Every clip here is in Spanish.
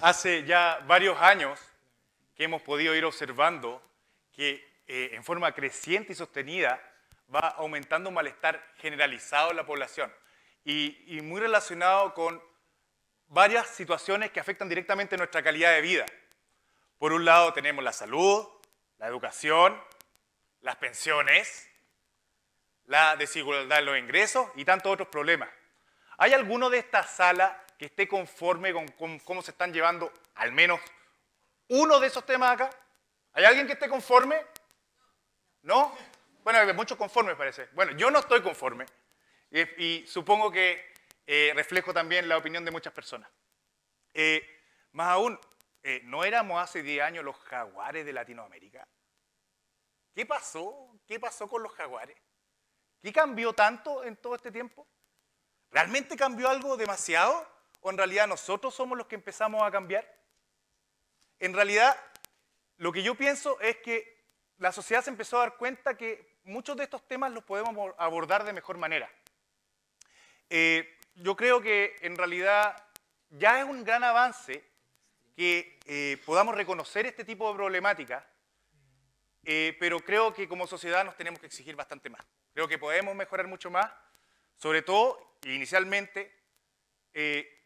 hace ya varios años que hemos podido ir observando que eh, en forma creciente y sostenida va aumentando un malestar generalizado en la población y, y muy relacionado con varias situaciones que afectan directamente nuestra calidad de vida. Por un lado tenemos la salud, la educación, las pensiones, la desigualdad en los ingresos y tantos otros problemas. ¿Hay alguno de esta sala que esté conforme con, cómo se están llevando al menos uno de esos temas acá? ¿Hay alguien que esté conforme? ¿No? Bueno, hay muchos conformes parece. Bueno, yo no estoy conforme eh, y, supongo que eh, reflejo también la opinión de muchas personas. Eh, más aún, ¿no éramos hace 10 años los jaguares de Latinoamérica? ¿Qué pasó? ¿Qué pasó con los jaguares? ¿Qué cambió tanto en todo este tiempo? ¿Realmente cambió algo demasiado? ¿O en realidad nosotros somos los que empezamos a cambiar? En realidad, lo que yo pienso es que la sociedad se empezó a dar cuenta que muchos de estos temas los podemos abordar de mejor manera. Eh, yo creo que en realidad ya es un gran avance que eh, podamos reconocer este tipo de problemática, eh, pero creo que como sociedad nos tenemos que exigir bastante más. Creo que podemos mejorar mucho más, sobre todo, inicialmente,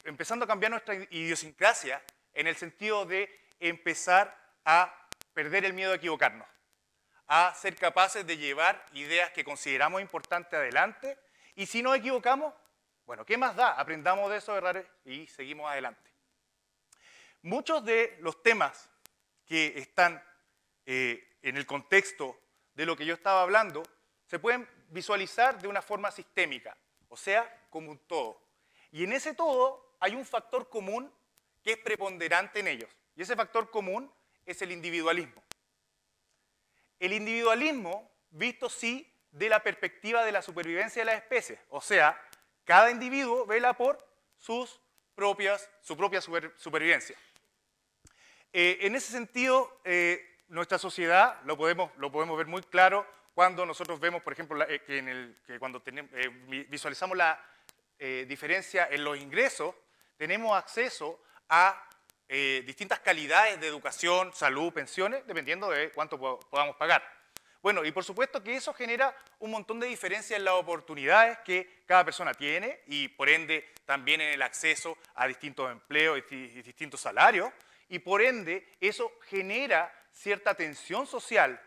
empezando a cambiar nuestra idiosincrasia en el sentido de empezar a perder el miedo a equivocarnos, a ser capaces de llevar ideas que consideramos importantes adelante y si nos equivocamos, bueno, ¿qué más da? Aprendamos de esos errores y seguimos adelante. Muchos de los temas que están eh, en el contexto de lo que yo estaba hablando se pueden visualizar de una forma sistémica, o sea, como un todo. Y en ese todo hay un factor común que es preponderante en ellos. Y ese factor común es el individualismo. El individualismo visto sí de la perspectiva de la supervivencia de las especies. O sea, cada individuo vela por sus propias, su propia supervivencia. Eh, en ese sentido, eh, nuestra sociedad lo podemos, lo podemos ver muy claro cuando nosotros vemos, por ejemplo, eh, cuando visualizamos la diferencia en los ingresos tenemos acceso a eh, distintas calidades de educación, salud, pensiones, dependiendo de cuánto podamos pagar. Bueno, y por supuesto que eso genera un montón de diferencias en las oportunidades que cada persona tiene y por ende también en el acceso a distintos empleos y distintos salarios. Y por ende eso genera cierta tensión social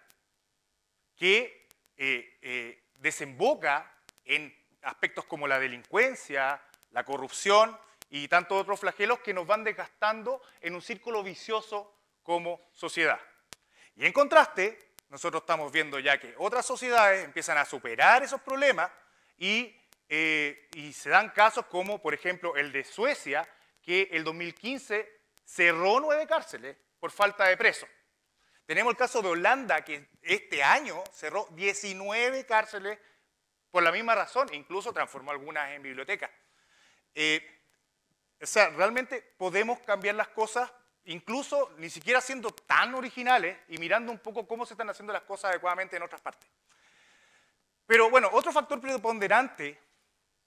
que eh, eh, desemboca en aspectos como la delincuencia, la corrupción y tantos otros flagelos que nos van desgastando en un círculo vicioso como sociedad. Y en contraste, nosotros estamos viendo ya que otras sociedades empiezan a superar esos problemas y, eh, se dan casos como, por ejemplo, el de Suecia, que el 2015 cerró nueve cárceles por falta de presos. Tenemos el caso de Holanda, que este año cerró 19 cárceles por la misma razón, e incluso transformó algunas en bibliotecas. Eh, o sea, realmente podemos cambiar las cosas, incluso ni siquiera siendo tan originales y mirando un poco cómo se están haciendo las cosas adecuadamente en otras partes. Pero bueno, otro factor preponderante,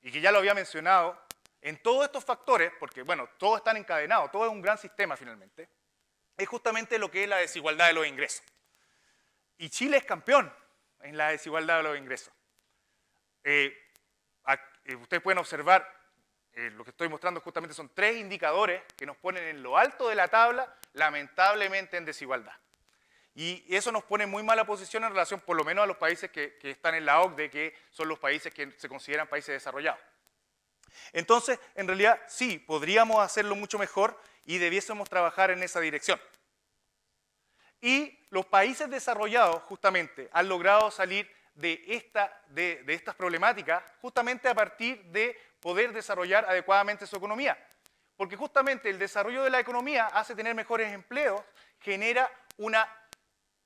y que ya lo había mencionado, en todos estos factores, porque bueno, todos están encadenados, todo es un gran sistema finalmente, es justamente lo que es la desigualdad de los ingresos. Y Chile es campeón en la desigualdad de los ingresos. Eh, eh, ustedes pueden observar eh, lo que estoy mostrando justamente son tres indicadores que nos ponen en lo alto de la tabla, lamentablemente en desigualdad. Y eso nos pone en muy mala posición en relación, por lo menos, a los países que, están en la OCDE, que son los países que se consideran países desarrollados. Entonces, en realidad, sí, podríamos hacerlo mucho mejor y debiésemos trabajar en esa dirección. Y los países desarrollados, justamente, han logrado salir de, esta, de estas problemáticas justamente a partir de poder desarrollar adecuadamente su economía. Porque justamente el desarrollo de la economía hace tener mejores empleos, genera una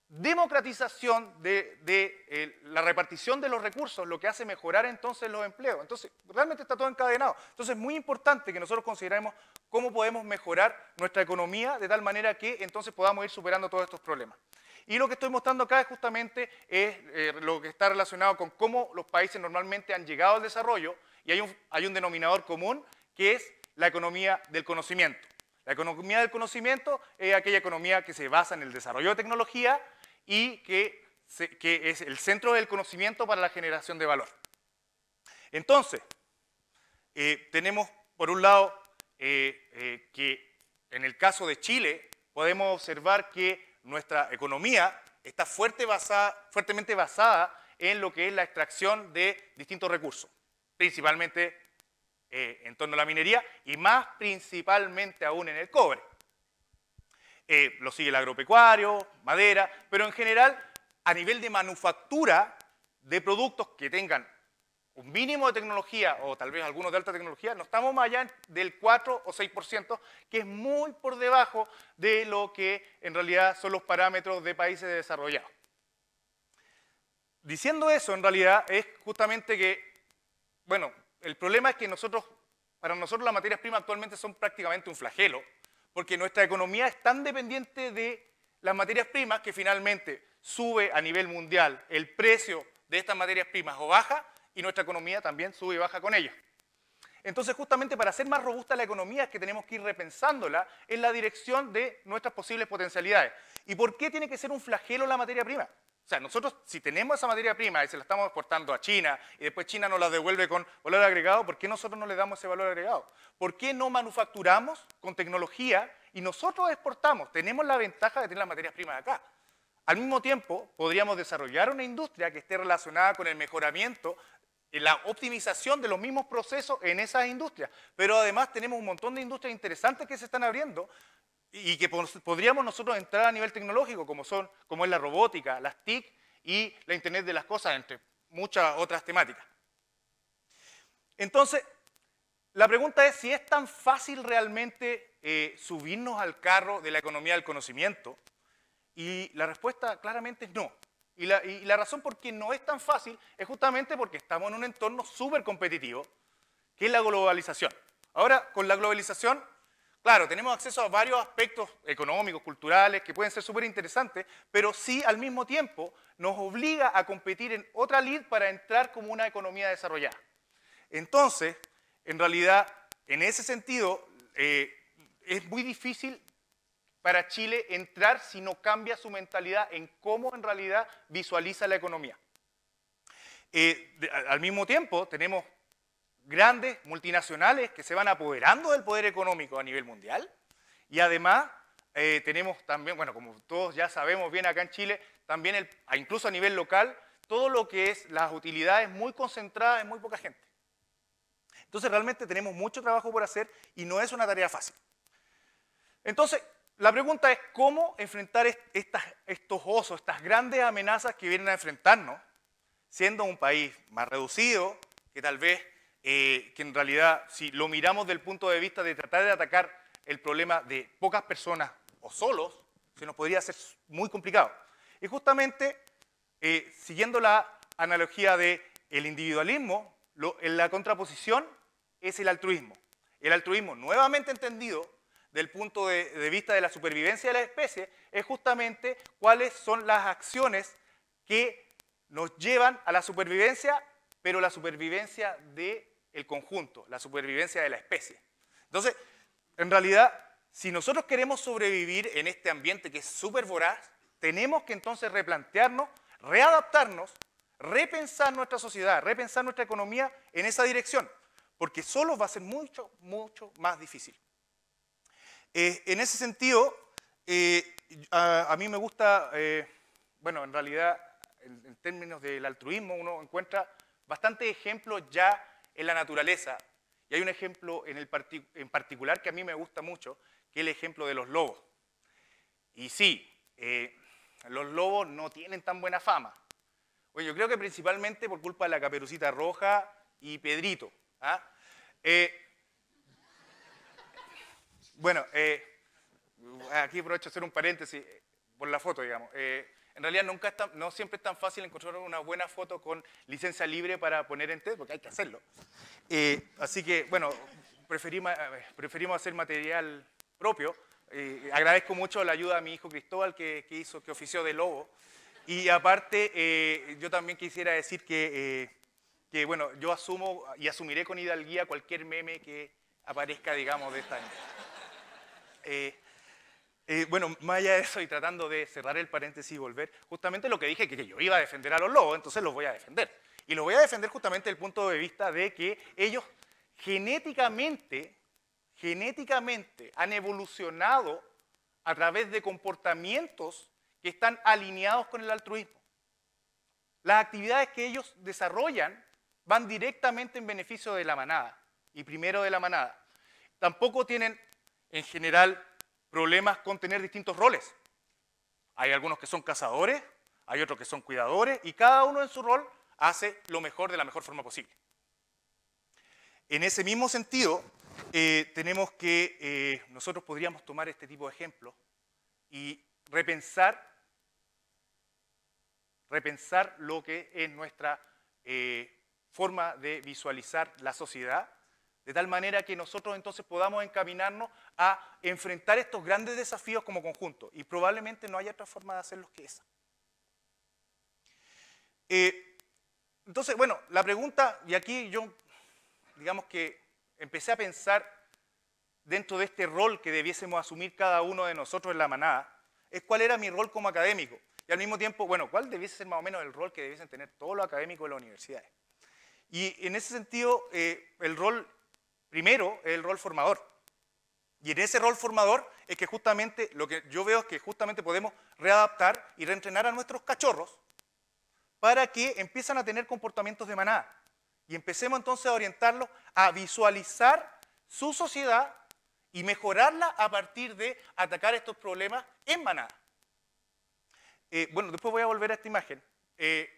democratización de, eh, la repartición de los recursos, lo que hace mejorar entonces los empleos. Entonces, realmente está todo encadenado. Entonces, es muy importante que nosotros consideremos cómo podemos mejorar nuestra economía de tal manera que entonces podamos ir superando todos estos problemas. Y lo que estoy mostrando acá es justamente es, eh, lo que está relacionado con cómo los países normalmente han llegado al desarrollo, y hay un, denominador común que es la economía del conocimiento. La economía del conocimiento es aquella economía que se basa en el desarrollo de tecnología y que, es el centro del conocimiento para la generación de valor. Entonces, eh, tenemos por un lado eh, eh, que en el caso de Chile podemos observar que nuestra economía está fuerte basada, fuertemente basada en lo que es la extracción de distintos recursos principalmente eh, en torno a la minería y más principalmente aún en el cobre. Eh, lo sigue el agropecuario, madera, pero en general a nivel de manufactura de productos que tengan un mínimo de tecnología o tal vez algunos de alta tecnología, no estamos más allá del 4 o 6%, que es muy por debajo de lo que en realidad son los parámetros de países desarrollados. Diciendo eso, en realidad, es justamente que bueno, el problema es que nosotros, para nosotros las materias primas actualmente son prácticamente un flagelo, porque nuestra economía es tan dependiente de las materias primas que finalmente sube a nivel mundial el precio de estas materias primas o baja y nuestra economía también sube y baja con ellas. Entonces, justamente para hacer más robusta la economía es que tenemos que ir repensándola en la dirección de nuestras posibles potencialidades. ¿Y por qué tiene que ser un flagelo la materia prima? O sea, nosotros si tenemos esa materia prima y se la estamos exportando a China y después China nos la devuelve con valor agregado, ¿por qué nosotros no le damos ese valor agregado? ¿Por qué no manufacturamos con tecnología y nosotros exportamos? Tenemos la ventaja de tener las materias primas acá. Al mismo tiempo, podríamos desarrollar una industria que esté relacionada con el mejoramiento eh, la optimización de los mismos procesos en esas industrias. Pero además tenemos un montón de industrias interesantes que se están abriendo y que podríamos nosotros entrar a nivel tecnológico, como, son, como es la robótica, las TIC y la Internet de las Cosas, entre muchas otras temáticas. Entonces, la pregunta es si es tan fácil realmente eh, subirnos al carro de la economía del conocimiento. Y la respuesta claramente es no. Y la, razón por qué no es tan fácil es justamente porque estamos en un entorno súper competitivo, que es la globalización. Ahora, con la globalización, claro, tenemos acceso a varios aspectos económicos, culturales, que pueden ser súper interesantes, pero sí al mismo tiempo nos obliga a competir en otra lid para entrar como una economía desarrollada. Entonces, en realidad, en ese sentido, eh, es muy difícil para Chile entrar si no cambia su mentalidad en cómo en realidad visualiza la economía. Eh, al mismo tiempo, tenemos grandes multinacionales que se van apoderando del poder económico a nivel mundial y además eh, tenemos también, bueno, como todos ya sabemos bien acá en Chile, también el, incluso a nivel local, todo lo que es las utilidades muy concentradas en muy poca gente. Entonces realmente tenemos mucho trabajo por hacer y no es una tarea fácil. Entonces, la pregunta es cómo enfrentar estos osos, estas grandes amenazas que vienen a enfrentarnos, siendo un país más reducido, que tal vez, eh, que en realidad, si lo miramos del punto de vista de tratar de atacar el problema de pocas personas o solos, se nos podría hacer muy complicado. Y justamente, eh, siguiendo la analogía del el individualismo, en la contraposición es el altruismo. El altruismo, nuevamente entendido del punto de, vista de la supervivencia de la especie es justamente cuáles son las acciones que nos llevan a la supervivencia, pero la supervivencia del el conjunto, la supervivencia de la especie. Entonces, en realidad, si nosotros queremos sobrevivir en este ambiente que es súper voraz, tenemos que entonces replantearnos, readaptarnos, repensar nuestra sociedad, repensar nuestra economía en esa dirección, porque solo va a ser mucho, mucho más difícil. Eh, en ese sentido, eh, a, mí me gusta, eh, bueno, en realidad, en, términos del altruismo, uno encuentra bastantes ejemplos ya en la naturaleza. Y hay un ejemplo en, el en particular que a mí me gusta mucho, que es el ejemplo de los lobos. Y sí, los lobos no tienen tan buena fama. Bueno, yo creo que principalmente por culpa de la caperucita roja y Pedrito. ¿ah? aquí aprovecho hacer un paréntesis eh, por la foto, digamos. Eh, en realidad nunca no siempre es tan fácil encontrar una buena foto con licencia libre para poner en TED, porque hay que hacerlo. Eh, así que, bueno, preferimos, preferimos hacer material propio. agradezco mucho la ayuda a mi hijo Cristóbal, que, hizo, que ofició de lobo. Y aparte, yo también quisiera decir que, bueno, yo asumo y asumiré con hidalguía cualquier meme que aparezca, digamos, de esta... Eh, bueno, más allá de eso y tratando de cerrar el paréntesis y volver, justamente lo que dije que, que yo iba a defender a los lobos, entonces los voy a defender. Y los voy a defender justamente desde el punto de vista de que ellos genéticamente, genéticamente han evolucionado a través de comportamientos que están alineados con el altruismo. Las actividades que ellos desarrollan van directamente en beneficio de la manada y primero de la manada. Tampoco tienen en general problemas con tener distintos roles. Hay algunos que son cazadores, hay otros que son cuidadores y cada uno en su rol hace lo mejor de la mejor forma posible. En ese mismo sentido, eh, tenemos que, eh, nosotros podríamos tomar este tipo de ejemplos y repensar, repensar lo que es nuestra eh, forma de visualizar la sociedad de tal manera que nosotros entonces podamos encaminarnos a enfrentar estos grandes desafíos como conjunto. Y probablemente no haya otra forma de hacerlos que esa. Eh, entonces, bueno, la pregunta, y aquí yo, digamos que empecé a pensar dentro de este rol que debiésemos asumir cada uno de nosotros en la manada, es cuál era mi rol como académico. Y al mismo tiempo, bueno, cuál debiese ser más o menos el rol que debiesen tener todos los académicos de las universidades. Y en ese sentido, eh, el rol Primero el rol formador. Y en ese rol formador es que justamente lo que yo veo es que justamente podemos readaptar y reentrenar a nuestros cachorros para que empiezan a tener comportamientos de manada. Y empecemos entonces a orientarlos a visualizar su sociedad y mejorarla a partir de atacar estos problemas en manada. Eh, bueno, después voy a volver a esta imagen. Eh,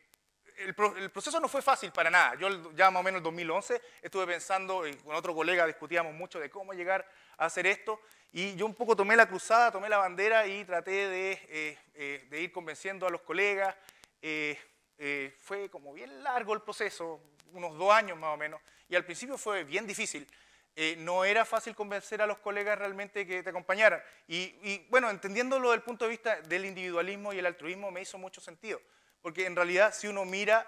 el, proceso no fue fácil para nada. Yo ya más o menos en 2011 estuve pensando, y con otro colega discutíamos mucho de cómo llegar a hacer esto, y yo un poco tomé la cruzada, tomé la bandera y traté de, eh, eh, de ir convenciendo a los colegas. Eh, fue como bien largo el proceso, unos dos años más o menos, y al principio fue bien difícil. no era fácil convencer a los colegas realmente que te acompañaran. Y, y, bueno, entendiéndolo del punto de vista del individualismo y el altruismo me hizo mucho sentido. Porque en realidad si uno mira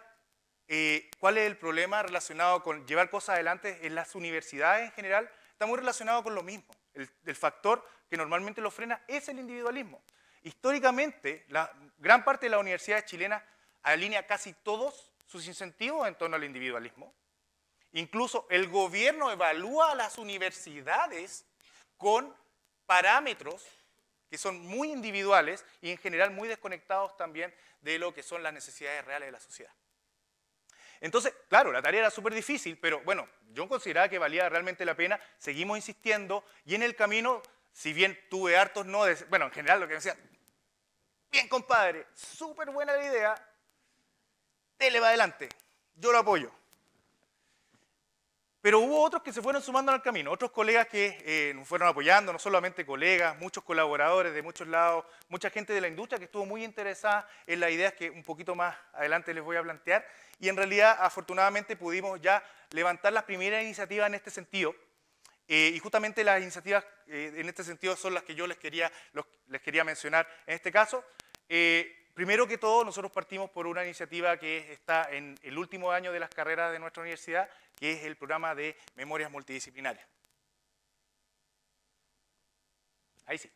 eh, cuál es el problema relacionado con llevar cosas adelante en las universidades en general, está muy relacionado con lo mismo. El, factor que normalmente lo frena es el individualismo. Históricamente, la gran parte de las universidades chilenas alinea casi todos sus incentivos en torno al individualismo. Incluso el gobierno evalúa a las universidades con parámetros que son muy individuales y en general muy desconectados también de lo que son las necesidades reales de la sociedad. Entonces, claro, la tarea era súper difícil, pero bueno, yo consideraba que valía realmente la pena, seguimos insistiendo y en el camino, si bien tuve hartos no, bueno, en general lo que me decía, bien compadre, súper buena la idea, te va adelante, yo lo apoyo. Pero hubo otros que se fueron sumando al camino, otros colegas que eh, nos fueron apoyando, no solamente colegas, muchos colaboradores de muchos lados, mucha gente de la industria que estuvo muy interesada en las ideas que un poquito más adelante les voy a plantear. Y en realidad, afortunadamente, pudimos ya levantar las primeras iniciativas en este sentido. Eh, y justamente las iniciativas eh, en este sentido son las que yo les quería, les quería mencionar en este caso. Primero que todo, nosotros partimos por una iniciativa que está en el último año de las carreras de nuestra universidad, que es el programa de memorias multidisciplinarias. Ahí sí.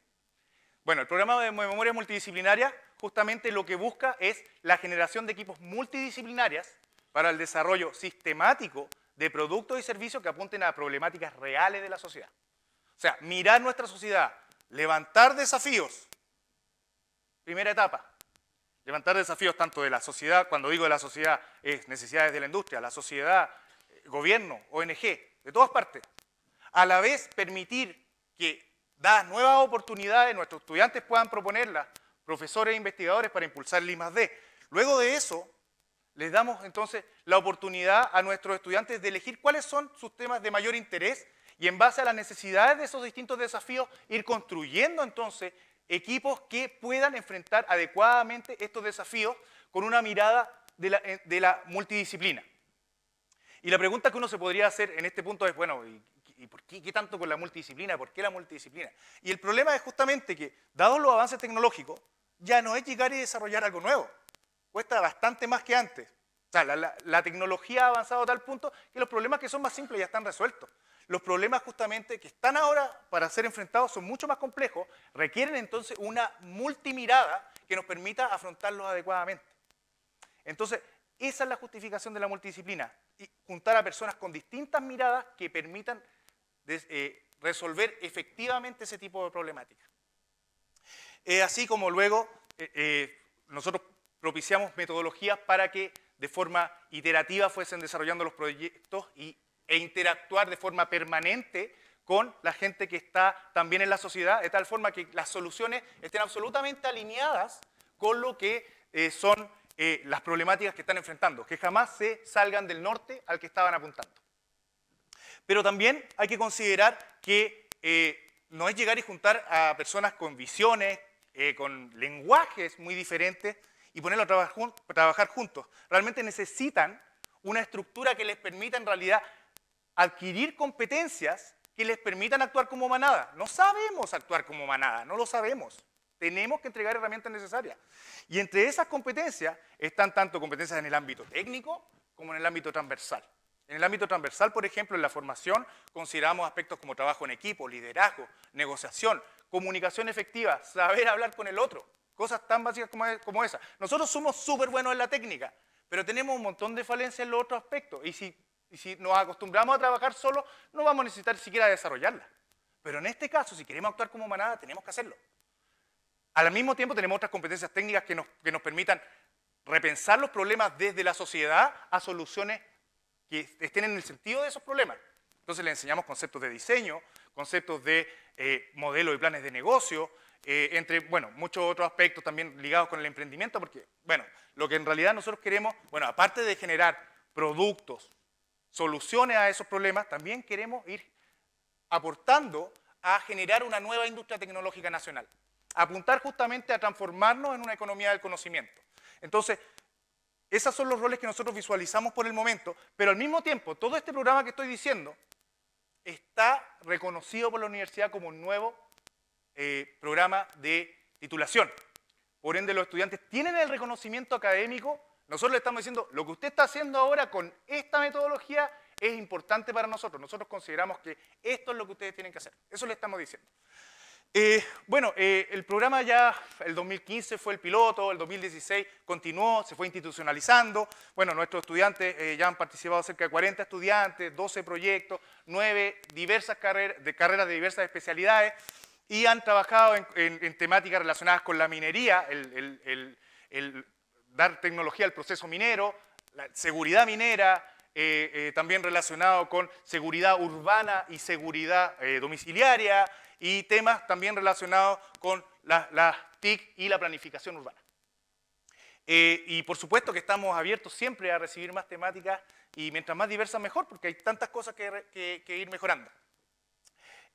Bueno, el programa de memorias multidisciplinarias justamente lo que busca es la generación de equipos multidisciplinarias para el desarrollo sistemático de productos y servicios que apunten a problemáticas reales de la sociedad. O sea, mirar nuestra sociedad, levantar desafíos, primera etapa, Levantar desafíos tanto de la sociedad, cuando digo de la sociedad, es necesidades de la industria, la sociedad, eh, gobierno, ONG, de todas partes. A la vez permitir que dadas nuevas oportunidades nuestros estudiantes puedan proponerlas, profesores e investigadores para impulsar el I+.D. Luego de eso, les damos entonces la oportunidad a nuestros estudiantes de elegir cuáles son sus temas de mayor interés y en base a las necesidades de esos distintos desafíos ir construyendo entonces equipos que puedan enfrentar adecuadamente estos desafíos con una mirada eh, de la, multidisciplina. Y la pregunta que uno se podría hacer en este punto es, bueno, ¿y, por qué, tanto con la multidisciplina? ¿Por qué la multidisciplina? Y el problema es justamente que, dados los avances tecnológicos, ya no es llegar y desarrollar algo nuevo. Cuesta bastante más que antes. O sea, la tecnología ha avanzado a tal punto que los problemas que son más simples ya están resueltos los problemas justamente que están ahora para ser enfrentados son mucho más complejos, requieren entonces una multimirada que nos permita afrontarlos adecuadamente. Entonces, esa es la justificación de la multidisciplina, y juntar a personas con distintas miradas que permitan eh, resolver efectivamente ese tipo de problemática. Eh, así como luego eh, nosotros propiciamos metodologías para que de forma iterativa fuesen desarrollando los proyectos y e interactuar de forma permanente con la gente que está también en la sociedad, de tal forma que las soluciones estén absolutamente alineadas con lo que eh, son eh, las problemáticas que están enfrentando, que jamás se salgan del norte al que estaban apuntando. Pero también hay que considerar que eh, no es llegar y juntar a personas con visiones, con lenguajes muy diferentes y ponerlos a trabajar juntos. Realmente necesitan una estructura que les permita en realidad adquirir competencias que les permitan actuar como manada. No sabemos actuar como manada, no lo sabemos. Tenemos que entregar herramientas necesarias. Y entre esas competencias están tanto competencias en el ámbito técnico como en el ámbito transversal. En el ámbito transversal, por ejemplo, en la formación consideramos aspectos como trabajo en equipo, liderazgo, negociación, comunicación efectiva, saber hablar con el otro, cosas tan básicas como, e-, esas. Nosotros somos súper buenos en la técnica, pero tenemos un montón de falencias en los otros aspectos. Y si y si nos acostumbramos a trabajar solo, no vamos a necesitar siquiera desarrollarla. Pero en este caso, si queremos actuar como manada, tenemos que hacerlo. Al mismo tiempo tenemos otras competencias técnicas que nos, permitan repensar los problemas desde la sociedad a soluciones que estén en el sentido de esos problemas. Entonces le enseñamos conceptos de diseño, conceptos de eh, modelo y planes de negocio, eh, entre, bueno, muchos otros aspectos también ligados con el emprendimiento, porque, bueno, lo que en realidad nosotros queremos, bueno, aparte de generar productos, soluciones a esos problemas, también queremos ir aportando a generar una nueva industria tecnológica nacional, apuntar justamente a transformarnos en una economía del conocimiento. Entonces, esos son los roles que nosotros visualizamos por el momento, pero al mismo tiempo, todo este programa que estoy diciendo está reconocido por la universidad como un nuevo eh, programa de titulación. Por ende, los estudiantes tienen el reconocimiento académico nosotros le estamos diciendo, lo que usted está haciendo ahora con esta metodología es importante para nosotros. Nosotros consideramos que esto es lo que ustedes tienen que hacer. Eso le estamos diciendo. Eh, bueno, eh, el programa ya, el 2015 fue el piloto, el 2016 continuó, se fue institucionalizando. Bueno, nuestros estudiantes eh, ya han participado cerca de 40 estudiantes, 12 proyectos, 9 diversas carreras, de carreras de diversas especialidades y han trabajado en, temáticas relacionadas con la minería, el dar tecnología al proceso minero, seguridad minera, eh, eh, también relacionado con seguridad urbana y seguridad eh, domiciliaria y temas también relacionados con las TIC y la planificación urbana. y por supuesto que estamos abiertos siempre a recibir más temáticas y mientras más diversas mejor, porque hay tantas cosas que ir mejorando.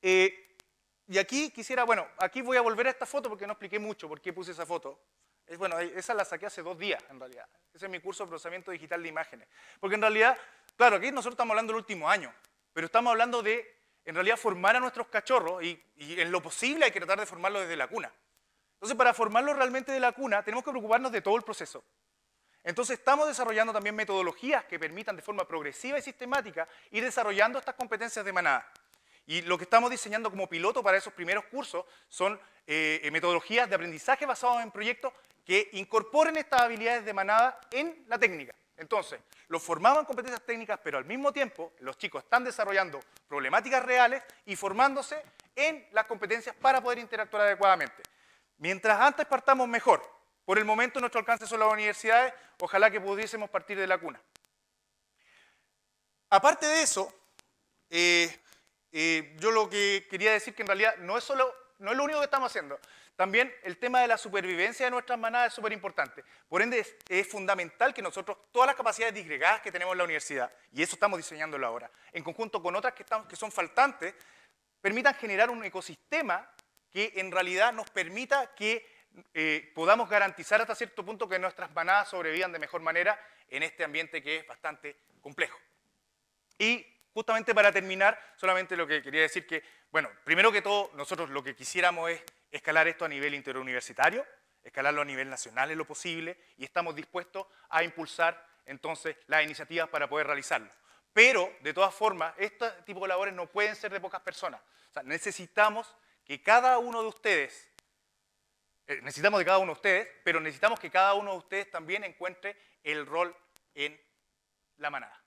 y aquí quisiera, bueno, aquí voy a volver a esta foto porque no expliqué mucho por qué puse esa foto. Es, bueno, esa la saqué hace dos días, en realidad. Ese es mi curso de procesamiento digital de imágenes. Porque en realidad, claro, aquí nosotros estamos hablando del último año, pero estamos hablando de, en realidad, formar a nuestros cachorros y, en lo posible hay que tratar de formarlos desde la cuna. Entonces, para formarlos realmente de la cuna, tenemos que preocuparnos de todo el proceso. Entonces estamos desarrollando también metodologías que permitan de forma progresiva y sistemática ir desarrollando estas competencias de manada. Y lo que estamos diseñando como piloto para esos primeros cursos son eh, eh, metodologías de aprendizaje basadas en proyectos que incorporen estas habilidades de manada en la técnica. Entonces, los formaban competencias técnicas, pero al mismo tiempo los chicos están desarrollando problemáticas reales y formándose en las competencias para poder interactuar adecuadamente. Mientras antes partamos mejor. Por el momento nuestro alcance son las universidades, ojalá que pudiésemos partir de la cuna. Aparte de eso, eh, eh, yo lo que quería decir que en realidad no es solo no es lo único que estamos haciendo. También el tema de la supervivencia de nuestras manadas es súper importante. Por ende, es, fundamental que nosotros, todas las capacidades disgregadas que tenemos en la universidad, y eso estamos diseñándolo ahora, en conjunto con otras que, estamos, que son faltantes, permitan generar un ecosistema que en realidad nos permita que eh, podamos garantizar hasta cierto punto que nuestras manadas sobrevivan de mejor manera en este ambiente que es bastante complejo. Y justamente para terminar, solamente lo que quería decir que, bueno, primero que todo, nosotros lo que quisiéramos es escalar esto a nivel interuniversitario, escalarlo a nivel nacional en lo posible, y estamos dispuestos a impulsar entonces las iniciativas para poder realizarlo. Pero, de todas formas, este tipo de labores no pueden ser de pocas personas. O sea, necesitamos que cada uno de ustedes, eh, necesitamos de cada uno de ustedes, pero necesitamos que cada uno de ustedes también encuentre el rol en la manada.